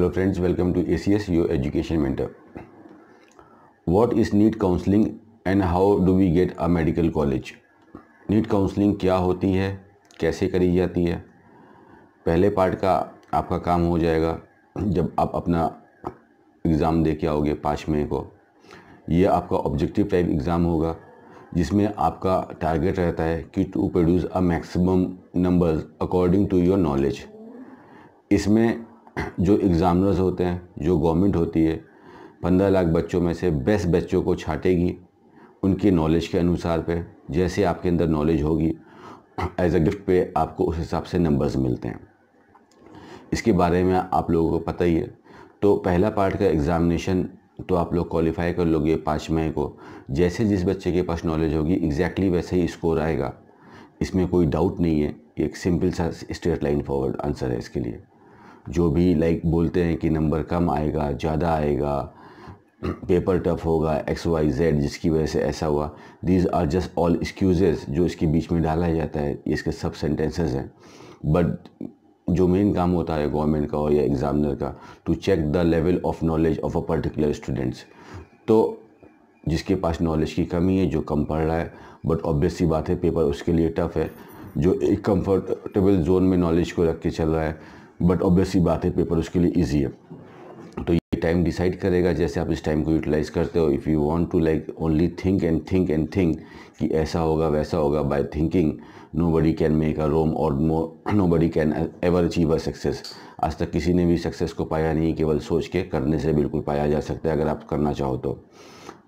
Hello friends welcome to A C S your education mentor what is NEET counselling and how do we get a medical college NEET counselling क्या होती है कैसे करी जाती है पहले पार्ट का आपका काम हो जाएगा जब आप अपना एग्ज़ाम दे के आओगे पाँच मई को यह आपका ऑब्जेक्टिव टाइप एग्ज़ाम होगा जिसमें आपका टारगेट रहता है कि to produce a maximum numbers according to your knowledge इसमें जो एग्ज़ामिनर्स होते हैं जो गवर्नमेंट होती है पंद्रह लाख बच्चों में से बेस्ट बच्चों को छाटेगी उनके नॉलेज के अनुसार पे जैसे आपके अंदर नॉलेज होगी एज अ गिफ्ट पे आपको उस हिसाब से नंबर्स मिलते हैं इसके बारे में आप लोगों को पता ही है तो पहला पार्ट का एग्ज़ामिनेशन तो आप लोग क्वालिफाई कर लोगे पाँच मई को जैसे जिस बच्चे के पास नॉलेज होगी एग्जैक्टली exactly वैसे ही स्कोर आएगा इसमें कोई डाउट नहीं है एक सिंपल सा स्ट्रेट लाइन फॉरवर्ड आंसर है इसके लिए जो भी लाइक बोलते हैं कि नंबर कम आएगा ज़्यादा आएगा पेपर टफ होगा एक्स वाई जेड जिसकी वजह से ऐसा हुआ these are just all excuses जो इसके बीच में डाला जाता है ये इसके सब सेंटेंसेज हैं बट जो मेन काम होता है गवर्नमेंट का या एग्ज़ामिनर का to check the level of knowledge of a particular students तो जिसके पास नॉलेज की कमी है जो कम पढ़ रहा है बट ऑब्वियस सी बात है पेपर उसके लिए टफ है जो एक कंफर्टेबल जोन में नॉलेज को रख के चल रहा है बट ऑब्वियसली बात है पेपर उसके लिए ईजी है तो ये टाइम डिसाइड करेगा जैसे आप इस टाइम को यूटिलाइज़ करते हो if you want to like only think and think and think कि ऐसा होगा वैसा होगा by thinking nobody can make a Rome और nobody can ever achieve a success आज तक किसी ने भी सक्सेस को पाया नहीं केवल सोच के करने से बिल्कुल पाया जा सकता है अगर आप करना चाहो तो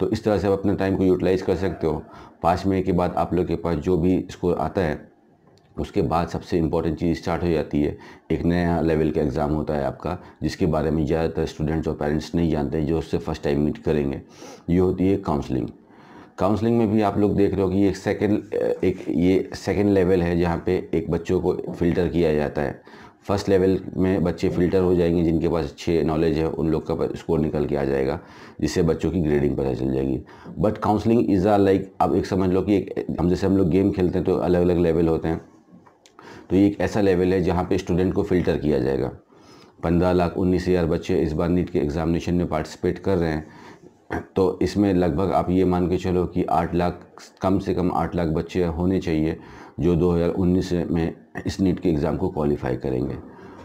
तो इस तरह से आप अपने टाइम को यूटिलाइज़ कर सकते हो पाँच मिनट के बाद आप लोग के पास जो भी स्कोर आता है उसके बाद सबसे इम्पॉर्टेंट चीज़ स्टार्ट हो जाती है एक नया लेवल का एग्ज़ाम होता है आपका जिसके बारे में ज़्यादातर स्टूडेंट्स और पेरेंट्स नहीं जानते जो उससे फर्स्ट टाइम मीट करेंगे ये होती है काउंसलिंग काउंसलिंग में भी आप लोग देख रहे हो कि ये एक सेकेंड एक ये सेकेंड लेवल है जहाँ पे एक बच्चों को फ़िल्टर किया जाता है फर्स्ट लेवल में बच्चे फ़िल्टर हो जाएंगे जिनके पास अच्छे नॉलेज है उन लोग का स्कोर निकल के आ जाएगा जिससे बच्चों की ग्रेडिंग पता चल जाएगी but counselling is uh like आप एक समझ लो कि एक हम जैसे हम लोग गेम खेलते हैं तो अलग अलग लेवल होते हैं तो ये एक ऐसा लेवल है जहाँ पे स्टूडेंट को फ़िल्टर किया जाएगा पंद्रह लाख उन्नीस हज़ार बच्चे इस बार नीट के एग्ज़ामिनेशन में पार्टिसिपेट कर रहे हैं तो इसमें लगभग आप ये मान के चलो कि आठ लाख कम से कम आठ लाख बच्चे होने चाहिए जो दो में इस नीट के एग्ज़ाम को क्वालिफ़ाई करेंगे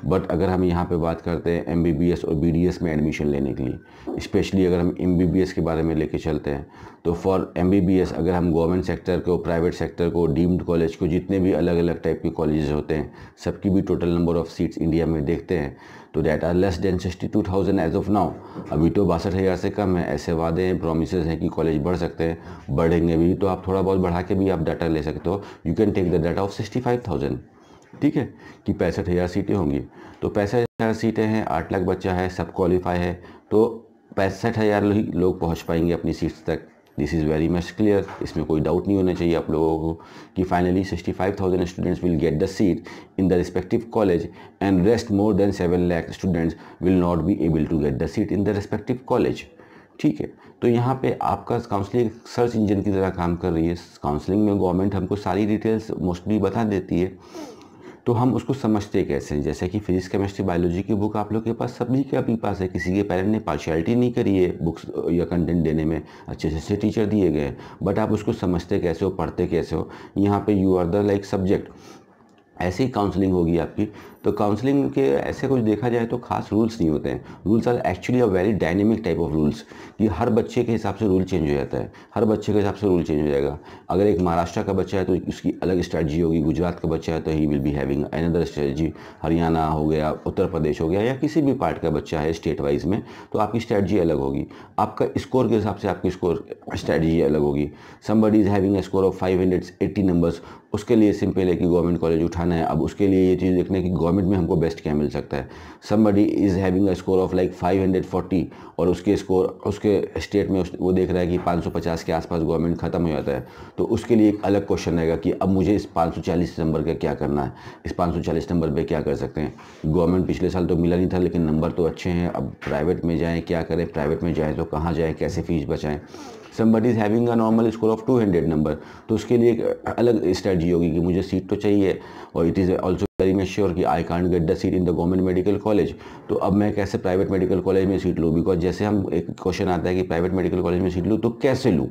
बट अगर हम यहाँ पे बात करते हैं एमबीबीएस और बीडीएस में एडमिशन लेने के लिए स्पेशली अगर हम एमबीबीएस के बारे में लेके चलते हैं तो फॉर एमबीबीएस अगर हम गवर्नमेंट सेक्टर को प्राइवेट सेक्टर को डीम्ड कॉलेज को जितने भी अलग अलग टाइप के कॉलेज होते हैं सबकी भी total number of seats India में देखते हैं तो that are less than sixty two thousand as of now अभी तो बासठ हज़ार से कम है ऐसे वादे हैं प्रोमिस हैं कि कॉलेज बढ़ सकते हैं बढ़ेंगे भी तो आप थोड़ा बहुत बढ़ा के भी आप डाटा ले सकते हो you can take the data of sixty five thousand ठीक है कि पैंसठ हज़ार सीटें होंगी तो पैंसठ हज़ार सीटें हैं आठ लाख बच्चा है सब क्वालिफाई है तो पैंसठ हज़ार लोग पहुंच पाएंगे अपनी सीट्स तक this is very much clear इसमें कोई डाउट नहीं होना चाहिए आप लोगों को कि finally sixty five thousand students will get the seat in the respective college and rest more than seven lakh students will not be able to get the seat in the respective college ठीक है तो यहाँ पे आपका counselling search engine की तरह काम कर रही है काउंसलिंग में गवर्नमेंट हमको सारी डिटेल्स मोस्टली बता देती है तो हम उसको समझते कैसे हैं जैसे कि फिजिक्स केमिस्ट्री बायोलॉजी की बुक आप लोग के पास सभी के अभी पास है किसी के पेरेंट ने पार्शियलिटी नहीं करी है बुक्स uh, या कंटेंट देने में अच्छे से टीचर दिए गए बट आप उसको समझते कैसे हो पढ़ते कैसे हो यहाँ पे you are the like subject ऐसी काउंसलिंग होगी आपकी तो काउंसलिंग के ऐसे कुछ देखा जाए तो खास रूल्स नहीं होते हैं rules are actually a very dynamic type of rules कि हर बच्चे के हिसाब से रूल चेंज हो जाता है हर बच्चे के हिसाब से रूल चेंज हो जाएगा अगर एक महाराष्ट्र का बच्चा है तो उसकी अलग स्ट्रैटी होगी गुजरात का बच्चा है तो ही will be having another strategy Haryana हो गया उत्तर प्रदेश हो गया या किसी भी पार्ट का बच्चा है स्टेट वाइज में तो आपकी स्ट्रैटी अलग होगी आपका स्कोर के हिसाब से आपकी स्कोर स्ट्रैटी अलग होगी somebody is having score of five hundred eighty numbers उसके लिए सिंपल है कि गवर्नमेंट कॉलेज उठाना है अब उसके लिए ये चीज़ देखना है कि गवर्नमेंट गवर्नमेंट में हमको बेस्ट क्या मिल सकता है somebody is having a score of like 540 और उसके स्कोर उसके स्टेट में वो देख रहा है कि 550 के आसपास गवर्नमेंट ख़त्म हो जाता है तो उसके लिए एक अलग क्वेश्चन रहेगा कि अब मुझे इस 540 नंबर का क्या करना है इस 540 नंबर पर क्या कर सकते हैं गवर्नमेंट पिछले साल तो मिला नहीं था लेकिन नंबर तो अच्छे हैं अब प्राइवेट में जाएँ क्या करें प्राइवेट में जाएँ तो कहाँ जाएँ कैसे फ़ीस बचाएँ somebody is having a normal score of two hundred number तो उसके लिए एक अलग स्ट्रेटी होगी कि मुझे सीट तो चाहिए और it is also very much sure कि I can't get the seat in the government medical college तो अब मैं कैसे प्राइवेट मेडिकल कॉलेज में सीट लूँ बिकॉज जैसे हम एक क्वेश्चन आता है कि प्राइवेट मेडिकल कॉलेज में सीट लूँ तो कैसे लूँ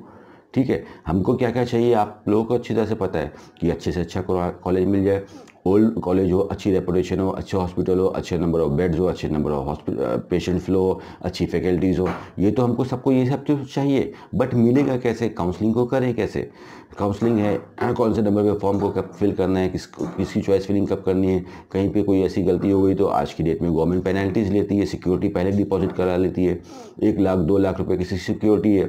ठीक है हमको क्या क्या चाहिए आप लोगों को अच्छी तरह से पता है कि अच्छे से अच्छा कॉलेज मिल जाए ओल्ड कॉलेज हो अच्छी रेपुटेशन हो अच्छे हॉस्पिटल हो अच्छे नंबर ऑफ बेड्स हो अच्छे नंबर ऑफ पेशेंट फ्लो हो अच्छी फैकल्टीज़ हो ये तो हमको सबको ये सब चीज़ चाहिए बट मिलेगा कैसे काउंसलिंग को करें कैसे काउंसलिंग है कौन से नंबर पे फॉर्म को कब फिल करना है किस किसकी चॉइस फिलिंग कब करनी है कहीं पे कोई ऐसी गलती हो गई तो आज की डेट में गवर्नमेंट पेनल्टीज़ लेती है सिक्योरिटी पहले डिपॉजिट करा लेती है एक लाख दो लाख रुपये किसी सिक्योरिटी है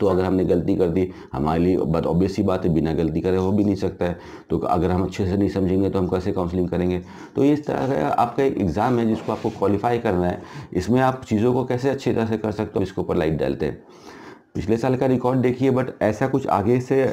तो अगर हमने गलती कर दी हमारे लिए बात ऑब्वियस बात है बिना गलती करे हो भी नहीं सकता है तो अगर हम अच्छे से नहीं समझेंगे तो हम कैसे काउंसलिंग करेंगे तो इस तरह का आपका एक एग्ज़ाम है जिसको आपको क्वालिफाई करना है इसमें आप चीज़ों को कैसे अच्छी तरह से कर सकते हो इसके ऊपर लाइट डालते हैं पिछले साल का रिकॉर्ड देखिए बट ऐसा कुछ आगे से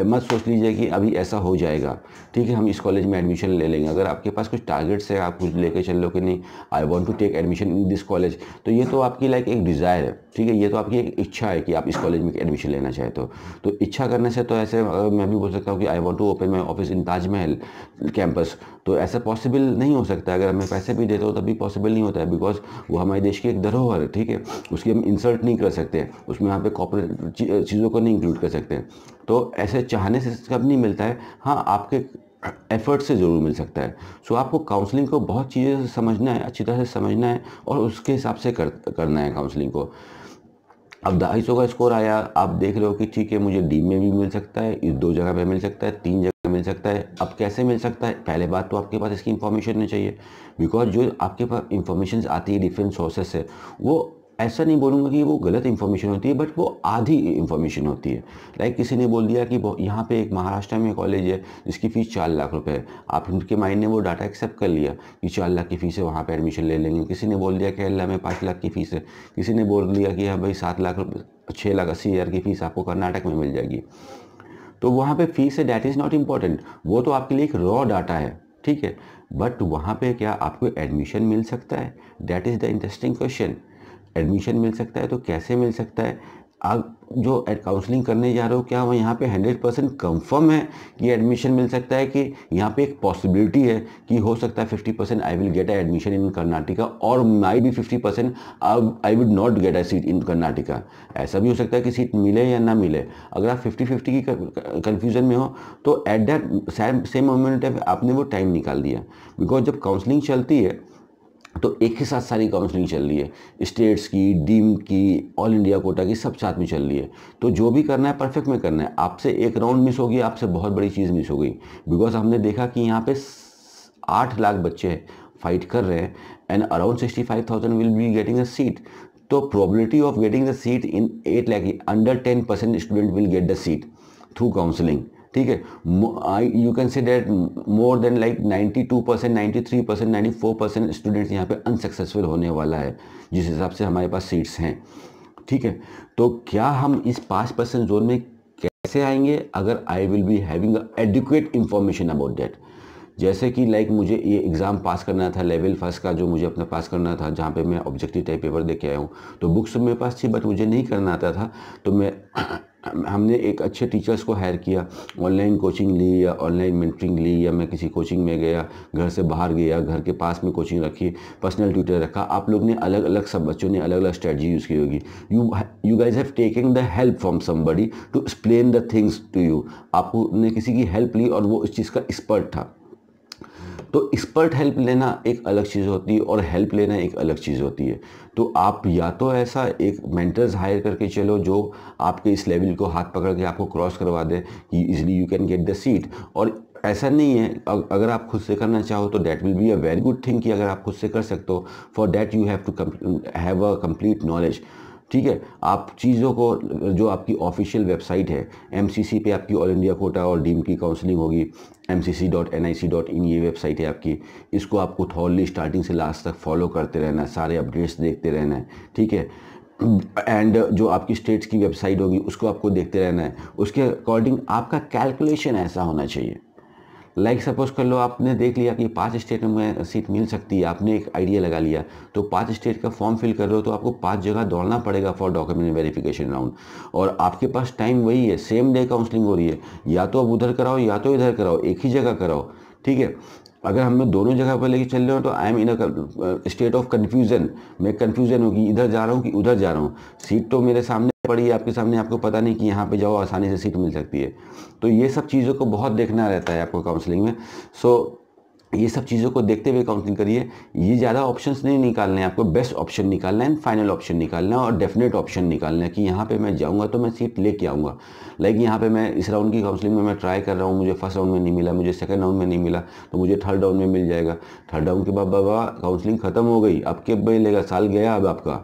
मत सोच लीजिए कि अभी ऐसा हो जाएगा ठीक है हम इस कॉलेज में एडमिशन ले लेंगे अगर आपके पास कुछ टारगेट्स है आप कुछ लेके चल लो कि नहीं I want to take admission in this college तो ये तो आपकी लाइक एक डिज़ायर है ठीक है ये तो आपकी एक इच्छा है कि आप इस कॉलेज में एडमिशन लेना चाहते हो तो इच्छा करने से तो ऐसे मैं भी बोल सकता हूँ कि I want to open my office in Taj Mahal campus तो ऐसा पॉसिबल नहीं हो सकता अगर हमें पैसे भी देते हो तभी पॉसिबल नहीं होता है बिकॉज वो हमारे देश की एक धरोहर है ठीक है उसकी हम इंसर्ट नहीं कर सकते उसमें यहाँ पे कॉपरेट चीज़ों को नहीं इंक्लूड कर सकते तो ऐसे चाहने से कब नहीं मिलता है हाँ आपके एफर्ट से ज़रूर मिल सकता है सो आपको काउंसलिंग को बहुत चीज़ें से समझना है अच्छी तरह से समझना है और उसके हिसाब से कर करना है काउंसलिंग को अब ढाई सौ का स्कोर आया आप देख रहे हो कि ठीक है मुझे डी में भी मिल सकता है इस दो जगह पे मिल सकता है तीन जगह मिल सकता है अब कैसे मिल सकता है पहले बात तो आपके पास इसकी इन्फॉर्मेशन नहीं चाहिए बिकॉज जो आपके पास इन्फॉर्मेशन आती है डिफरेंट सोर्सेस से वो ऐसा नहीं बोलूँगा कि वो गलत इन्फॉर्मेशन होती है बट वो आधी इन्फॉर्मेशन होती है लाइक किसी ने बोल दिया कि यहाँ पे एक महाराष्ट्र में कॉलेज है जिसकी फ़ीस चार लाख रुपए है आप उनके माइंड ने वो डाटा एक्सेप्ट कर लिया कि चार लाख की फ़ीस है वहाँ पर एडमिशन ले लेंगे किसी ने बोल दिया केरला में पाँच लाख की फ़ीस है किसी ने बोल दिया कि हाँ भाई सात लाख छः लाख अस्सी हज़ार की फ़ीस आपको कर्नाटक में मिल जाएगी तो वहाँ पर फीस है डैट इज़ नॉट इम्पॉर्टेंट वो तो आपके लिए एक रॉ डाटा है ठीक है बट वहाँ पर क्या आपको एडमिशन मिल सकता है that is the interesting question admission मिल सकता है तो कैसे मिल सकता है आप जो काउंसलिंग करने जा रहे हो क्या वह यहाँ पे 100 परसेंट कन्फर्म है कि एडमिशन मिल सकता है कि यहाँ पे एक पॉसिबिलिटी है कि हो सकता है 50 percent I will get a admission in Karnataka और माई भी 50 percent I would not get a seat in Karnataka ऐसा भी हो सकता है कि सीट मिले या ना मिले अगर आप फिफ्टी फिफ्टी की कन्फ्यूज़न में हो तो एट दैट सेम मोमेंट आपने वो टाइम निकाल दिया बिकॉज जब काउंसलिंग चलती है तो एक ही साथ सारी काउंसलिंग चल रही है स्टेट्स की डीम की ऑल इंडिया कोटा की सब साथ में चल रही है तो जो भी करना है परफेक्ट में करना है आपसे एक राउंड मिस हो गई आपसे बहुत बड़ी चीज़ मिस हो गई बिकॉज हमने देखा कि यहाँ पे आठ लाख बच्चे फाइट कर रहे हैं and around sixty five thousand will be getting a seat तो probability of getting the seat in eight lakh under ten percent student will get the seat through counselling ठीक है you can see that more than like 92 percent ninety three percent ninety four percent students यहाँ पे unsuccessful होने वाला है जिस हिसाब से हमारे पास सीट्स हैं ठीक है तो क्या हम इस पाँच परसेंट जोन में कैसे आएंगे अगर I will be having adequate information about that जैसे कि लाइक मुझे ये एग्ज़ाम पास करना था लेवल फर्स्ट का जो मुझे अपना पास करना था जहाँ पे मैं ऑब्जेक्टिव टाइप पेपर दे के आया हूँ तो बुक्स मेरे पास थी बट मुझे नहीं करना आता था तो मैं हमने एक अच्छे टीचर्स को हायर किया ऑनलाइन कोचिंग ली या ऑनलाइन मेंटरिंग ली या मैं किसी कोचिंग में गया घर से बाहर गया घर के पास में कोचिंग रखी पर्सनल ट्यूटर रखा आप लोग ने अलग अलग सब बच्चों ने अलग अलग स्ट्रेटजी यूज़ की होगी you you guys have taking the help from somebody to explain the things to you आपने किसी की हेल्प ली और वो इस चीज़ का एक्सपर्ट था तो एक्सपर्ट हेल्प लेना एक अलग चीज़ होती है और हेल्प लेना एक अलग चीज़ होती है तो आप या तो ऐसा एक मेंटर्स हायर करके चलो जो आपके इस लेवल को हाथ पकड़ के आपको क्रॉस करवा दें कि easily you can get the seat और ऐसा नहीं है अगर आप खुद से करना चाहो तो that will be a very good thing कि अगर आप खुद से कर सकते हो for that you have to have a complete knowledge ठीक है आप चीज़ों को जो आपकी ऑफिशियल वेबसाइट है एमसीसी पे आपकी ऑल इंडिया कोटा और डीम की काउंसलिंग होगी mcc.nic.in ये वेबसाइट है आपकी इसको आपको थॉर्ली स्टार्टिंग से लास्ट तक फॉलो करते रहना है सारे अपडेट्स देखते रहना है ठीक है एंड जो आपकी स्टेट्स की वेबसाइट होगी उसको आपको देखते रहना है उसके अकॉर्डिंग आपका कैलकुलेशन ऐसा होना चाहिए लाइक like सपोज कर लो आपने देख लिया कि पांच स्टेट में सीट मिल सकती है आपने एक आइडिया लगा लिया तो पांच स्टेट का फॉर्म फिल कर रहे हो तो आपको पांच जगह दौड़ना पड़ेगा फॉर डॉक्यूमेंट वेरिफिकेशन राउंड और आपके पास टाइम वही है सेम डे काउंसलिंग हो रही है या तो अब उधर कराओ या तो इधर कराओ एक ही जगह कराओ ठीक है अगर हमें दोनों जगह पर लेके चल रहे हो तो I am in a state of confusion मैं कन्फ्यूज़न हूँ कि इधर जा रहा हूँ कि उधर जा रहा हूँ सीट तो मेरे सामने पड़ी है आपके सामने आपको पता नहीं कि यहाँ पे जाओ आसानी से सीट मिल सकती है तो ये सब चीज़ों को बहुत देखना रहता है आपको काउंसलिंग में सो so, ये सब चीज़ों को देखते हुए काउंसलिंग करिए ये ज़्यादा ऑप्शंस नहीं निकालने हैं आपको बेस्ट ऑप्शन निकालना है फाइनल ऑप्शन निकालना है और डेफिनेट ऑप्शन निकालना है कि यहाँ पे मैं जाऊँगा तो मैं सीट लेके आऊँगा लाइक यहाँ पे मैं इस राउंड की काउंसलिंग में मैं ट्राई कर रहा हूँ मुझे फर्स्ट राउंड में नहीं मिला मुझे सेकंड राउंड में नहीं मिला तो मुझे थर्ड राउंड में मिल जाएगा थर्ड राउंड के बाद बाबा काउंसलिंग खत्म हो गई अब कब मिलेगा साल गया अब आपका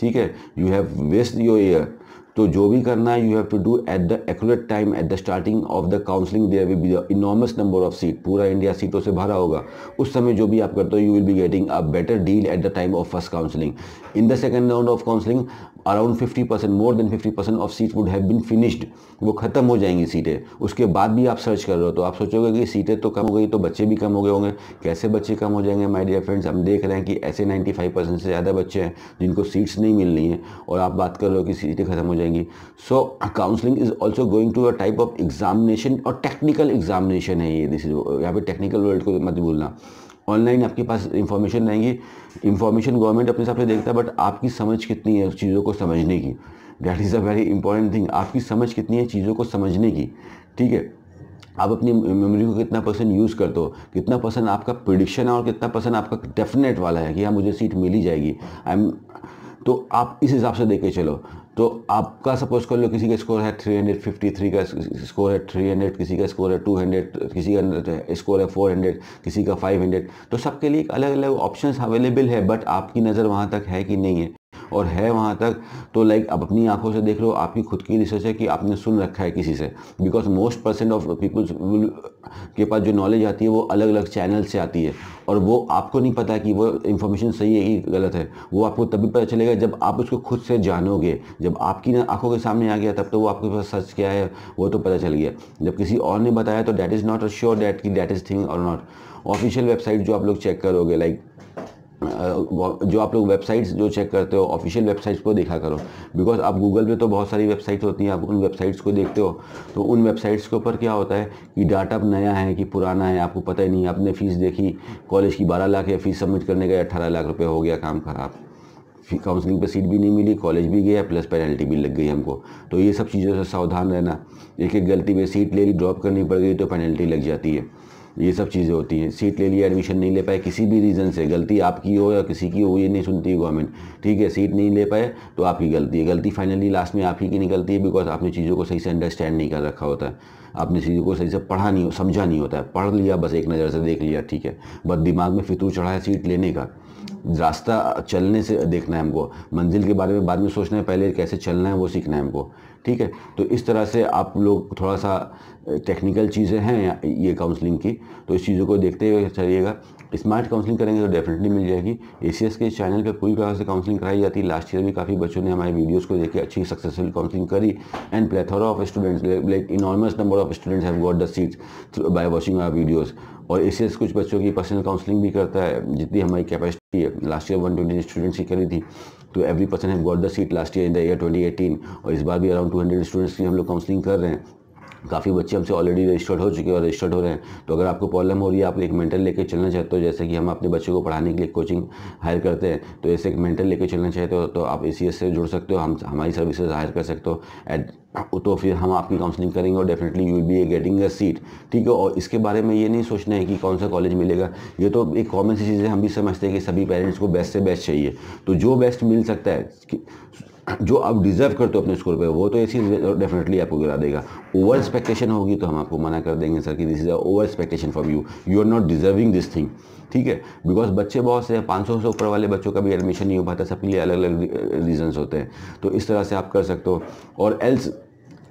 ठीक है you have waste your year तो जो भी करना है you have to do at the accurate time at the starting of the counselling there will be enormous number of seat पूरा इंडिया सीटों से भरा होगा उस समय जो भी आप करते हो you will be getting a better deal at the time of first counselling in the second round of counselling around 50 percent more than 50 percent of seat would have been finished वो ख़त्म हो जाएंगी सीटें उसके बाद भी आप सर्च कर रहे हो तो आप सोचोगे कि सीटें तो कम हो गई तो बच्चे भी कम हो गए होंगे कैसे बच्चे कम हो जाएंगे माय डियर फ्रेंड्स हम देख रहे हैं कि ऐसे 95 परसेंट से ज़्यादा बच्चे हैं जिनको सीट्स नहीं मिल रही हैं और आप बात कर रहे हो कि सीटें ख़त्म हो जाएंगी so counselling is also going to a type of examination और टेक्निकल एग्जामिनेशन है ये दिस यहाँ पर टेक्निकल वर्ल्ड को मत भूलना ऑनलाइन आपके पास इंफॉर्मेशन रहेंगी इंफॉर्मेशन गवर्नमेंट अपने हिसाब से देखता है बट आपकी समझ कितनी है उस चीज़ों को समझने की that is a very important thing आपकी समझ कितनी है चीज़ों को समझने की ठीक है आप अपनी मेमोरी को कितना परसेंट यूज़ करते हो कितना परसेंट आपका प्रिडिक्शन है और कितना परसेंट आपका डेफिनेट वाला है कि हाँ मुझे सीट मिली जाएगी आई एम तो आप इस हिसाब से देख के चलो तो आपका सपोज कर लो किसी का स्कोर है 353 का स्कोर है 300 किसी का स्कोर है 200 किसी का स्कोर है 400 किसी का 500 तो सबके लिए अलग अलग ऑप्शंस अवेलेबल है बट आपकी नज़र वहाँ तक है कि नहीं है और है वहाँ तक तो लाइक आप अपनी आंखों से देख लो आपकी खुद की रिसर्च है कि आपने सुन रखा है किसी से because most percent of peoples के पास जो नॉलेज आती है वो अलग अलग चैनल से आती है और वो आपको नहीं पता कि वो इन्फॉर्मेशन सही है कि गलत है वो आपको तभी पता चलेगा जब आप उसको खुद से जानोगे जब आपकी आंखों के सामने आ गया तब तो वो आपके पास सच क्या है वो तो पता चल गया जब किसी और ने बताया तो that is not a sure that कि डैट इज़ थिंग और नॉट ऑफिशियल वेबसाइट जो आप लोग चेक करोगे लाइक जो आप लोग वेबसाइट्स जो चेक करते हो ऑफिशियल वेबसाइट्स को देखा करो बिकॉज आप गूगल पे तो बहुत सारी वेबसाइट्स होती हैं आप उन वेबसाइट्स को देखते हो तो उन वेबसाइट्स के ऊपर क्या होता है कि डाटा नया है कि पुराना है आपको पता ही नहीं आपने फ़ीस देखी कॉलेज की बारह लाख या फ़ीस सबमिट करने गए अट्ठारह लाख रुपये हो गया काम ख़राब काउंसलिंग पर सीट भी नहीं मिली कॉलेज भी गया प्लस पेनल्टी भी लग गई हमको तो ये सब चीज़ों से सावधान रहना एक एक गलती में सीट ले ली ड्रॉप करनी पड़ गई तो पेनल्टी लग जाती है ये सब चीज़ें होती हैं सीट ले लिया एडमिशन नहीं ले पाए किसी भी रीज़न से गलती आपकी हो या किसी की हो ये नहीं सुनती गवर्नमेंट ठीक है सीट नहीं ले पाए तो आपकी गलती है गलती फाइनली लास्ट में आप ही की निकलती है बिकॉज आपने चीज़ों को सही से अंडरस्टैंड नहीं कर रखा होता है आपने चीज़ों को सही से पढ़ा नहीं समझा नहीं होता है पढ़ लिया बस एक नज़र से देख लिया ठीक है बस दिमाग में फितूर चढ़ा है सीट लेने का रास्ता चलने से देखना है हमको मंजिल के बारे में बाद में सोचना है पहले कैसे चलना है वो सीखना है हमको ठीक है तो इस तरह से आप लोग थोड़ा सा टेक्निकल चीज़ें हैं ये काउंसलिंग की तो इस चीज़ों को देखते हुए चलिएगा स्मार्ट काउंसलिंग करेंगे तो डेफिनेटली मिल जाएगी ए के चैनल पे पूरी तरह से काउंसलिंग कराई जाती है लास्ट ईयर भी काफ़ी बच्चों ने हमारे वीडियोस को देखे अच्छी सक्सेसफुल काउंसलिंग करी and plethora of students like enormous number of students have got the seats by watching our videos और ए कुछ बच्चों की पर्सनल काउंसलिंग भी करता है जितनी हमारी कैपेसिटी है लास्ट ईयर वन स्टूडेंट्स की करी थी तो every person have got the seat last year in the year 2018 और इस बार भी अराउंड 200 स्टूडेंट्स की हम लोग काउंसलिंग कर रहे हैं काफ़ी बच्चे हमसे ऑलरेडी रजिस्टर्ड हो चुके हैं और रजिस्टर्ड हो रहे हैं तो अगर आपको प्रॉब्लम हो रही है आप एक मेंटल लेके चलना चाहते हो जैसे कि हम अपने बच्चों को पढ़ाने के लिए कोचिंग हायर करते हैं तो ऐसे एक मेंटल लेके चलना चाहते हो तो आप ए से जुड़ सकते हो हम हमारी सर्विसेज हायर कर सकते हो एट तो फिर हम आपकी काउंसलिंग करेंगे और definitely you will be getting a seat ठीक है और इसके बारे में ये नहीं सोचना है कि कौन सा कॉलेज मिलेगा ये तो एक कॉमन सी चीज़ है हम भी समझते हैं कि सभी पेरेंट्स को बेस्ट से बेस्ट चाहिए तो जो बेस्ट मिल सकता है जो आप डिज़र्व करते हो अपने स्कोर पे वो तो ए सी डेफिनेटली आपको गिरा देगा ओवर एक्सपेक्टेशन हाँ। होगी तो हम आपको मना कर देंगे सर कि this is a over expectation for you you are not deserving this thing ठीक है बिकॉज बच्चे बहुत से पाँच सौ से ऊपर वाले बच्चों का भी एडमिशन नहीं हो पाता सबके लिए अलग अलग रीजन्स होते हैं तो इस तरह से आप कर सकते हो और एल्स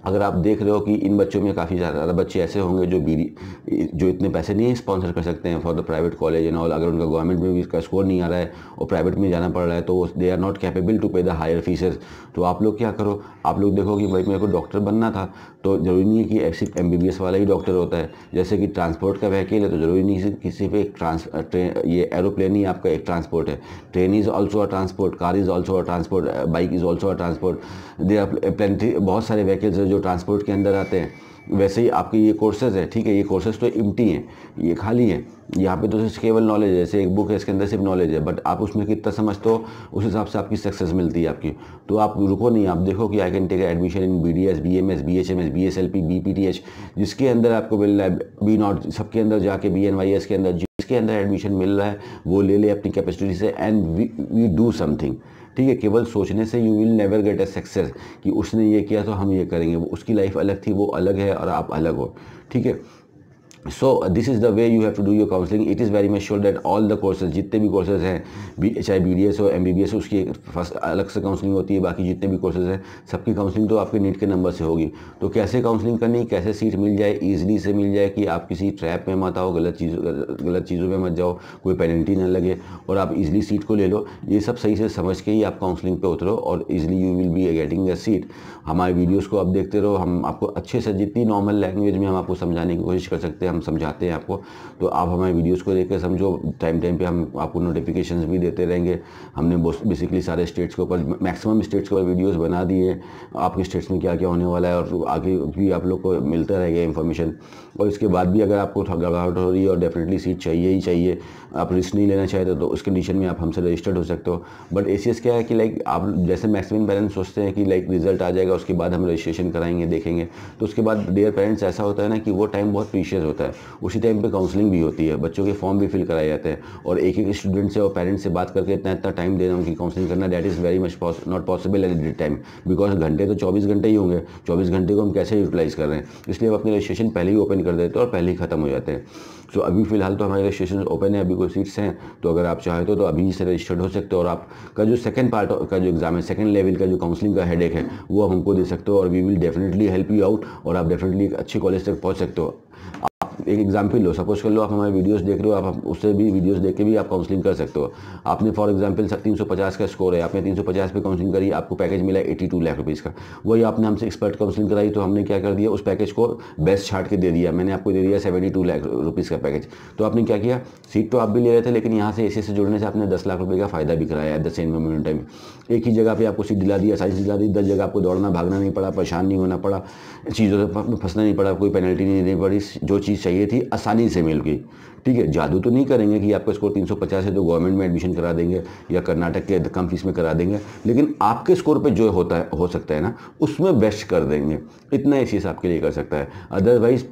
अगर आप देख रहे हो कि इन बच्चों में काफ़ी ज़्यादा बच्चे ऐसे होंगे जो बीडी जो इतने पैसे नहीं स्पॉन्सर कर सकते हैं for the private college and all अगर उनका गवर्नमेंट में भी इसका स्कोर नहीं आ रहा है और प्राइवेट में जाना पड़ रहा है तो they are not capable to pay the higher fees तो आप लोग क्या करो आप लोग देखो कि भाई मेरे को डॉक्टर बनना था तो ज़रूरी नहीं है कि सिर्फ एम वाला ही डॉक्टर होता है जैसे कि ट्रांसपोर्ट का वहकिल है तो ज़रूरी नहीं सिर्फ किसी पे एक ट्रांस ये एरोप्लेन ही आपका एक ट्रांसपोर्ट है train is also a transport car is also a transport bike is also a transport they are plenty बहुत सारे वहकिल्स हैं जो ट्रांसपोर्ट के अंदर आते हैं वैसे ही आपके ये कोर्सेज है ठीक है ये कोर्सेज तो इम्टी हैं ये खाली है यहाँ पे तो सिर्फ केवल नॉलेज है जैसे एक बुक है इसके अंदर सिर्फ नॉलेज है बट आप उसमें कितना समझते हो उस हिसाब से आपकी सक्सेस मिलती है आपकी तो आप रुको नहीं आप देखो कि I can take admission in B D S B M S B H M S B S L P B P T H जिसके अंदर आपको मिल रहा है बी नॉट सबके अंदर जाके बी एन वाई एस के अंदर जिसके अंदर एडमिशन मिल रहा है वो ले ले अपनी कैपेसिटी से एंड वी डू समथिंग ठीक है केवल सोचने से you will never get a success कि उसने ये किया तो हम ये करेंगे वो उसकी लाइफ अलग थी वो अलग है और आप अलग हो ठीक है so this is the way you have to do your counselling it is very much sure that all the courses जितने भी कोर्सेज हैं बी चाहे बी डी एस हो एम बी बी एस हो उसकी फर्स्ट अलग से काउंसलिंग होती है बाकी जितने भी कोर्सेज हैं सबकी काउंसलिंग तो आपके नीट के नंबर से होगी तो कैसे काउंसलिंग करनी कैसे सीट मिल जाए ईजिली से मिल जाए कि आप किसी ट्रैप में मत आओ गलत चीज़ों गलत चीज़ों में मत जाओ कोई पेनल्टी ना लगे और आप ईजिली सीट को ले लो ये सब सही से समझ के ही आप काउंसलिंग पर उतरो और easily you will be getting a seat हमारे वीडियोज़ को आप देखते रहो हम आपको अच्छे से जितनी नॉर्मल लैंग्वेज में हम आपको समझाने की कोशिश कर सकते हैं हम समझाते हैं आपको तो आप हमारे वीडियोज़ को देख के समझो टाइम टाइम पर हम आपको नोटिफिकेशन भी देते रहेंगे हमने बेसिकली सारे स्टेट्स के ऊपर मैक्सिमम स्टेट्स के ऊपर वीडियोज़ बना दिए आपके स्टेट्स में क्या क्या होने वाला है और आगे भी आप लोग को मिलता रहेगा इन्फॉर्मेशन और इसके बाद भी अगर आपको घबराहट हो रही है और डेफिनेटली सीट चाहिए ही चाहिए आप रिस्क नहीं लेना चाहते तो उस कंडीशन में आप हमसे रजिस्टर्ड हो सकते हो बट ए क्या है कि लाइक आप जैसे मैक्सिमम पेरेंट्स सोचते हैं कि लाइक रिजल्ट आ जाएगा उसके बाद हम रजिस्ट्रेशन कराएंगे देखेंगे तो उसके बाद देयर पेरेंट्स ऐसा होता है ना कि वो टाइम बहुत प्रीशियस होता है होता है उसी टाइम पे काउंसलिंग भी होती है बच्चों के फॉर्म भी फिल कराए जाते हैं और एक एक स्टूडेंट से और पेरेंट्स से बात करके इतना इतना टाइम देना उनकी काउंसलिंग करना that is very much not possible at that time because घंटे तो चौबीस घंटे ही होंगे चौबीस घंटे को हम कैसे यूटिलाइज़ कर रहे हैं इसलिए हम अपने रजिस्ट्रेशन पहले ही ओपन कर देते हैं और पहले ही ख़त्म हो जाते हैं तो अभी फिलहाल तो हमारे रजिस्ट्रेशन ओपन है अभी कोई सीट्स हैं तो अगर आप चाहे तो, तो अभी से रजिस्टर्ड हो सकते हो और आपका जो सेकंड पार्ट का जो एग्ज़ाम है सेकंड लेवल का जो काउंसलिंग का हेडेक है वो हमको दे सकते हो और we will definitely help you out और आप डेफिनेटली एक अच्छे कॉलेज तक पहुँच सकते हो आप एक एग्जाम्पल लो सपोज कर लो आप हमारे वीडियोस देख रहे हो आप उससे भी वीडियोस देख के भी आप काउंसलिंग कर सकते हो आपने फॉर एग्जांपल तीन का स्कोर है आपने 350 पे काउंसलिंग करी आपको पैकेज मिला 82 लाख रुपीज़ का वही आपने हमसे एक्सपर्ट काउंसलिंग कराई तो हमने क्या कर दिया उस पैकेज को बेस्ट छाट के दे दिया मैंने आपको दे दिया सेवेंटी लाख रुपीज़ का पैकेज तो आपने क्या किया सीट तो आप भी ले रहे थे लेकिन यहाँ से ए से जुड़ने से आपने दस लाख रुपये का फ़ायदा भी कराया at the same moment time एक ही जगह पर आपको सीट दिला दी साइज दिला दी दस जगह आपको दौड़ना भागना नहीं पड़ा परेशान नहीं होना पड़ा चीज़ों से फंसना नहीं पड़ा कोई पेनल्टी नहीं देनी पड़ी जो चीज़ चाहिए थी आसानी से मिल गई ठीक है जादू तो नहीं करेंगे कि आपका स्कोर 350 है तो गवर्नमेंट में एडमिशन करा देंगे या कर्नाटक के कम फीस में करा देंगे लेकिन आपके स्कोर पे जो होता है हो सकता है ना उसमें बेस्ट कर देंगे इतना ही चीज़ आपके लिए कर सकता है अदरवाइज़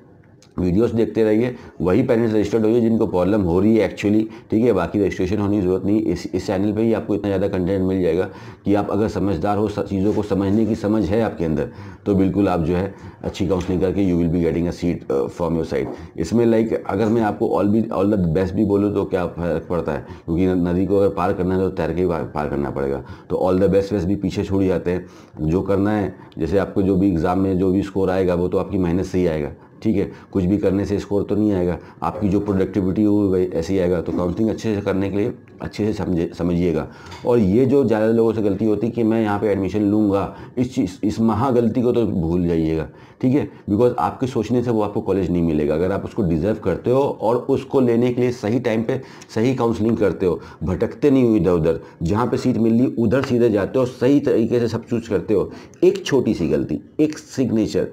वीडियोस देखते रहिए वही पेरेंट्स रजिस्टर्ड होइए जिनको प्रॉब्लम हो रही है एक्चुअली ठीक है बाकी रजिस्ट्रेशन होने की ज़रूरत नहीं इस इस चैनल पे ही आपको इतना ज़्यादा कंटेंट मिल जाएगा कि आप अगर समझदार हो चीज़ों को समझने की समझ है आपके अंदर तो बिल्कुल आप जो है अच्छी काउंसलिंग करके you will be getting a seat from your side इसमें लाइक अगर मैं आपको ऑल भी ऑल द बेस्ट भी बोलूँ तो क्या फ़र्क पड़ता है क्योंकि नदी को अगर पार करना है तो तैर के ही पार करना पड़ेगा तो ऑल द बेस्ट वेस्ट भी पीछे छोड़ जाते हैं जो करना है जैसे आपको जो भी एग्ज़ाम में जो भी स्कोर आएगा वो तो आपकी मेहनत से ही आएगा ठीक है कुछ भी करने से स्कोर तो नहीं आएगा आपकी जो प्रोडक्टिविटी होगी ऐसे ही आएगा तो काउंसलिंग अच्छे से करने के लिए अच्छे से समझे समझिएगा और ये जो ज़्यादा लोगों से गलती होती है कि मैं यहाँ पे एडमिशन लूँगा इस चीज़ इस महा गलती को तो भूल जाइएगा ठीक है बिकॉज आपके सोचने से वो आपको कॉलेज नहीं मिलेगा अगर आप उसको डिज़र्व करते हो और उसको लेने के लिए सही टाइम पर सही काउंसलिंग करते हो भटकते नहीं हुए इधर उधर जहाँ पर सीट मिल रही उधर सीधे जाते हो सही तरीके से सब चूज करते हो एक छोटी सी गलती एक सिग्नेचर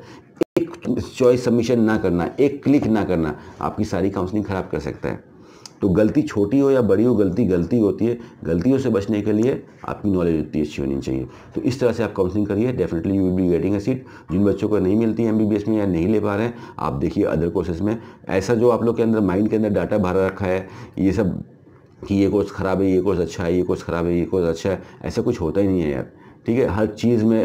चॉइस सबमिशन ना करना एक क्लिक ना करना आपकी सारी काउंसलिंग ख़राब कर सकता है तो गलती छोटी हो या बड़ी हो गलती गलती होती है गलतियों से बचने के लिए आपकी नॉलेज उतनी अच्छी होनी चाहिए तो इस तरह से आप काउंसलिंग करिए definitely you will be getting a seat जिन बच्चों को नहीं मिलती है एम में या नहीं ले पा रहे हैं आप देखिए अदर कोर्सेज में ऐसा जो आप लोग के अंदर माइंड के अंदर डाटा भरा रखा है ये सब कि ये कोर्स ख़राब है ये कोर्स अच्छा है ये कोर्स ख़राब है ये कोर्स अच्छा है ऐसा कुछ होता ही नहीं है यार ठीक है हर चीज़ में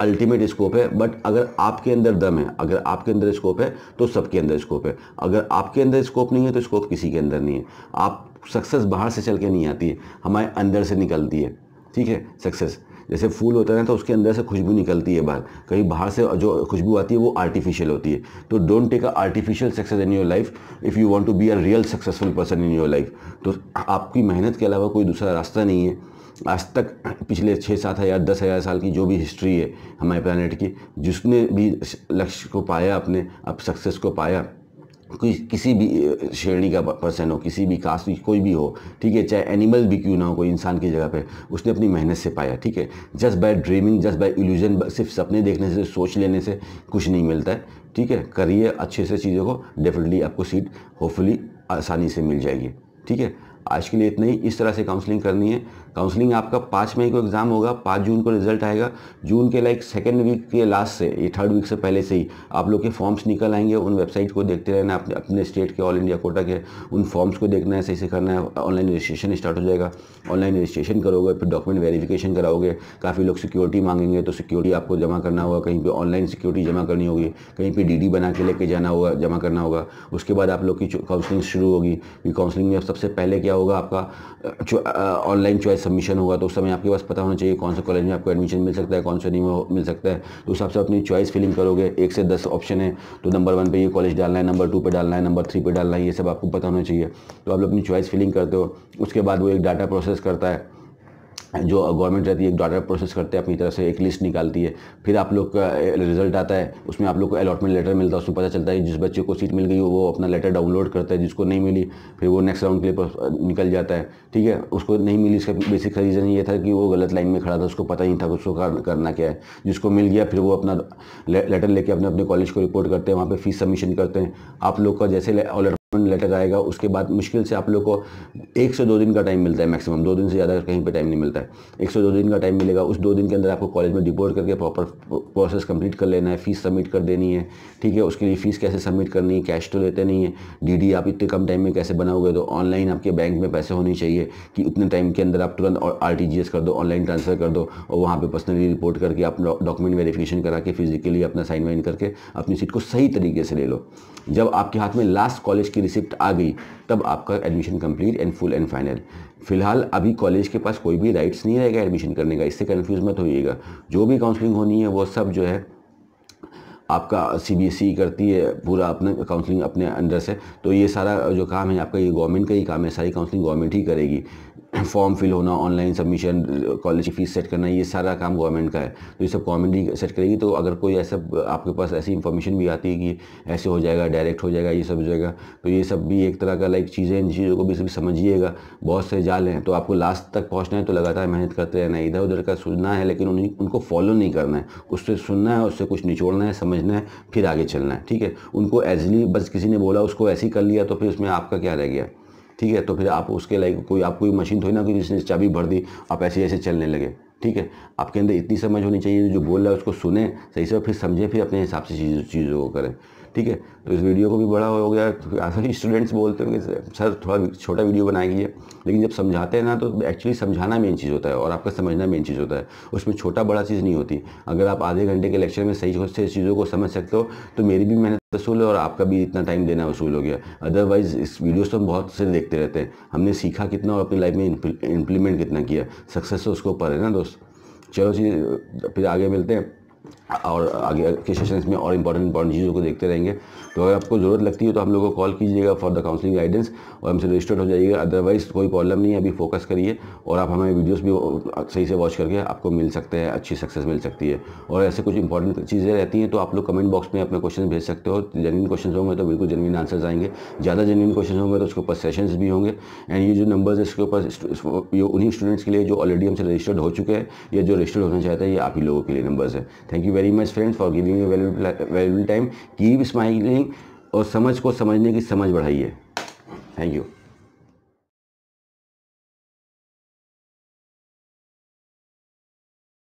अल्टीमेट स्कोप है बट अगर आपके अंदर दम है अगर आपके अंदर स्कोप है तो सबके अंदर स्कोप है अगर आपके अंदर स्कोप नहीं है तो स्कोप किसी के अंदर नहीं है आप सक्सेस बाहर से चल के नहीं आती है हमारे अंदर से निकलती है ठीक है सक्सेस जैसे फूल होता है तो उसके अंदर से खुशबू निकलती है बाहर कहीं बाहर से जो खुशबू आती है वो आर्टिफिशियल होती है तो don't take a artificial success in your life if you want to be a real successful person in your life तो आपकी मेहनत के अलावा कोई दूसरा रास्ता नहीं है आज तक पिछले छः सात हज़ार दस हज़ार साल की जो भी हिस्ट्री है हमारे प्लानट की जिसने भी लक्ष्य को पाया अपने अब सक्सेस को पाया कि, किसी भी श्रेणी का पर्सन हो किसी भी कास्ट की कोई भी हो ठीक है चाहे एनिमल भी क्यों ना हो कोई इंसान की जगह पे उसने अपनी मेहनत से पाया ठीक है just by dreaming just by illusion सिर्फ सपने देखने से सोच लेने से कुछ नहीं मिलता है ठीक है करिए अच्छे से चीज़ों को डेफिनेटली आपको सीट होपफुली आसानी से मिल जाएगी ठीक है आज के लिए इतना ही इस तरह से काउंसलिंग करनी है काउंसलिंग आपका पाँच मई को एग्ज़ाम होगा पाँच जून को रिजल्ट आएगा जून के लाइक सेकेंड वीक के लास्ट से ये थर्ड वीक से पहले से ही आप लोग के फॉर्म्स निकल आएंगे उन वेबसाइट को देखते रहना अपने अपने स्टेट के ऑल इंडिया कोटा के उन फॉर्म्स को देखना है सही से करना है ऑनलाइन रजिस्ट्रेशन स्टार्ट हो जाएगा ऑनलाइन रजिस्ट्रेशन करोगे फिर डॉक्यूमेंट वेरीफिकेशन कराओगे काफ़ी लोग सिक्योरिटी मांगेंगे तो सिक्योरिटी आपको जमा करना होगा कहीं पर ऑनलाइन सिक्योरिटी जमा करनी होगी कहीं पर डी बना के लेके जाना होगा जमा करना होगा उसके बाद आप लोग की काउंसलिंग शुरू होगी काउंसलिंग में सबसे पहले क्या होगा आपका ऑनलाइन चॉइस सबमिशन होगा तो उस समय आपके पास पता होना चाहिए कौन से कॉलेज में आपको एडमिशन मिल सकता है कौन से नहीं मिल सकता है तो उस हिसाब से अपनी चॉइस फिलिंग करोगे एक से दस ऑप्शन है तो नंबर वन पर ये कॉलेज डालना है नंबर टू पर डालना है नंबर थ्री पर डालना है ये सब आपको पता होना चाहिए तो आप अपनी चॉइस फिलिंग करते हो उसके बाद वो एक डाटा प्रोसेस करता है जो गवर्नमेंट रहती है एक डॉटर प्रोसेस करते हैं अपनी तरफ से एक लिस्ट निकालती है फिर आप लोग का रिजल्ट आता है उसमें आप लोग को अलॉटमेंट लेटर मिलता है उसमें पता चलता है जिस बच्चे को सीट मिल गई वो अपना लेटर डाउनलोड करता है जिसको नहीं मिली फिर वो नेक्स्ट राउंड के लिए निकल जाता है ठीक है उसको नहीं मिली इसका बेसिक रीज़न ये था कि वो गलत लाइन में खड़ा था उसको पता ही नहीं था उसको करना क्या है जिसको मिल गया फिर वो अपना लेटर लेके अपने अपने कॉलेज को रिपोर्ट करते हैं वहाँ पर फीस सबमिशन करते हैं आप लोग का जैसे लेटर आएगा उसके बाद मुश्किल से आप लोग को एक से दो दिन का टाइम मिलता है मैक्सिमम दो दिन से ज़्यादा कहीं पे टाइम नहीं मिलता है एक से दो दिन का टाइम मिलेगा उस दो दिन के अंदर आपको कॉलेज में डिपोर्ट करके प्रॉपर प्रोसेस कंप्लीट कर लेना है फ़ीस सबमिट कर देनी है ठीक है उसके लिए फ़ीस कैसे सबमिट करनी है कैश तो लेते नहीं है डी आप इतने कम टाइम में कैसे बनाओगे तो ऑनलाइन आपके बैंक में पैसे होने चाहिए कि उतने टाइम के अंदर आप तुरंत और आर कर दो ऑनलाइन ट्रांसफ़र कर दो और वहाँ पर पर्सनली रिपोर्ट करके आप डॉक्यूमेंट वेरीफिकेशन करा के फिजिकली अपना साइन वाइन करके अपनी सीट को सही तरीके से ले लो जब आपके हाथ में लास्ट कॉलेज की उसकी रिसिप्ट आ गई तब आपका admission complete and full and final फिलहाल अभी कॉलेज के पास कोई भी राइट्स नहीं रहेगा एडमिशन करने का इससे कन्फ्यूज़ मत होइएगा जो भी काउंसलिंग होनी है वो सब जो है आपका ई e करती है पूरा अपने काउंसलिंग अपने अंडर से तो ये सारा जो काम है आपका ये गवर्नमेंट का ही काम है सारी काउंसलिंग गवर्नमेंट ही करेगी फॉर्म फिल होना ऑनलाइन सबमिशन कॉलेज की फ़ीस सेट करना ये सारा काम गवर्नमेंट का है तो ये सब गवर्नमेंट ही सेट करेगी तो अगर कोई ऐसा आपके पास ऐसी इन्फॉर्मेशन भी आती है कि ऐसे हो जाएगा डायरेक्ट हो जाएगा ये सब हो जाएगा तो ये सब भी एक तरह का लाइक चीज़ें इन चीज़ों को भी सभी समझिएगा बहुत से जाल हैं तो आपको लास्ट तक पहुँचना है तो लगातार मेहनत करते रहना है इधर उधर का सुनना है लेकिन उन्हें उनको फॉलो नहीं करना है उससे सुनना है उससे कुछ निचोड़ना है समझना है फिर आगे चलना है ठीक है उनको एजली बस किसी ने बोला उसको ऐसे ही कर लिया तो फिर उसमें आपका क्या रह गया ठीक है तो फिर आप उसके लाइक कोई आप कोई मशीन थोड़ी ना कि जिसने चाबी भर दी आप ऐसे ऐसे चलने लगे ठीक है आपके अंदर इतनी समझ होनी चाहिए जो बोल रहा है उसको सुने सही से फिर समझें फिर अपने हिसाब से चीज़ों को करें ठीक है तो इस वीडियो को भी बड़ा हो गया तो स्टूडेंट्स बोलते होंगे सर थोड़ा छोटा वीडियो बनाइए लेकिन जब समझाते हैं ना तो एक्चुअली समझाना मेन चीज़ होता है और आपका समझना मेन चीज़ होता है उसमें छोटा बड़ा चीज़ नहीं होती अगर आप आधे घंटे के लेक्चर में सही से चीज़ों को समझ सकते हो तो मेरी भी मेहनत वसूल है और आपका भी इतना टाइम देना वसूल हो गया अदरवाइज़ इस वीडियोज तो हम बहुत से देखते रहते हैं हमने सीखा कितना और अपनी लाइफ में इम्प्लीमेंट कितना किया सक्सेस तो उसको पर है ना दोस्त चलो जी फिर आगे मिलते हैं और आगे के सेशन में और इंपॉर्टेंट इंपॉर्टेंट चीज़ों को देखते रहेंगे तो अगर आपको ज़रूरत लगती है तो हम लोग को कॉल कीजिएगा फॉर द काउंसलिंग गाइडेंस और हमसे रजिस्टर्ड हो जाइएगा अदरवाइज़ कोई प्रॉब्लम नहीं है अभी फोकस करिए और आप हमें वीडियोस भी सही से वॉच करके आपको मिल सकते हैं अच्छी सक्सेस मिल सकती है और ऐसे कुछ इंपॉर्टेंट चीज़ें रहती हैं तो आप लोग कमेंट बॉक्स में अपने क्वेश्चन भेज सकते हो जेनविन क्वेश्चन होंगे तो बिल्कुल जेनविन आंसर्स आएंगे ज़्यादा जेनविन क्वेश्चन होंगे तो उसके ऊपर सेशन भी होंगे एंड ये जो नंबर है इसके ऊपर ये उन्हीं स्टूडेंट्स के लिए जो ऑलरेडी हमसे रजिस्टर्ड हो चुके हैं या जो रजिस्टर्ड होना चाहते हैं ये आप ही लोगों के लिए नंबर्स है thank you very much friends for giving you valuable time keep smiling और समझ को समझने की समझ बढ़ाइए थैंक यू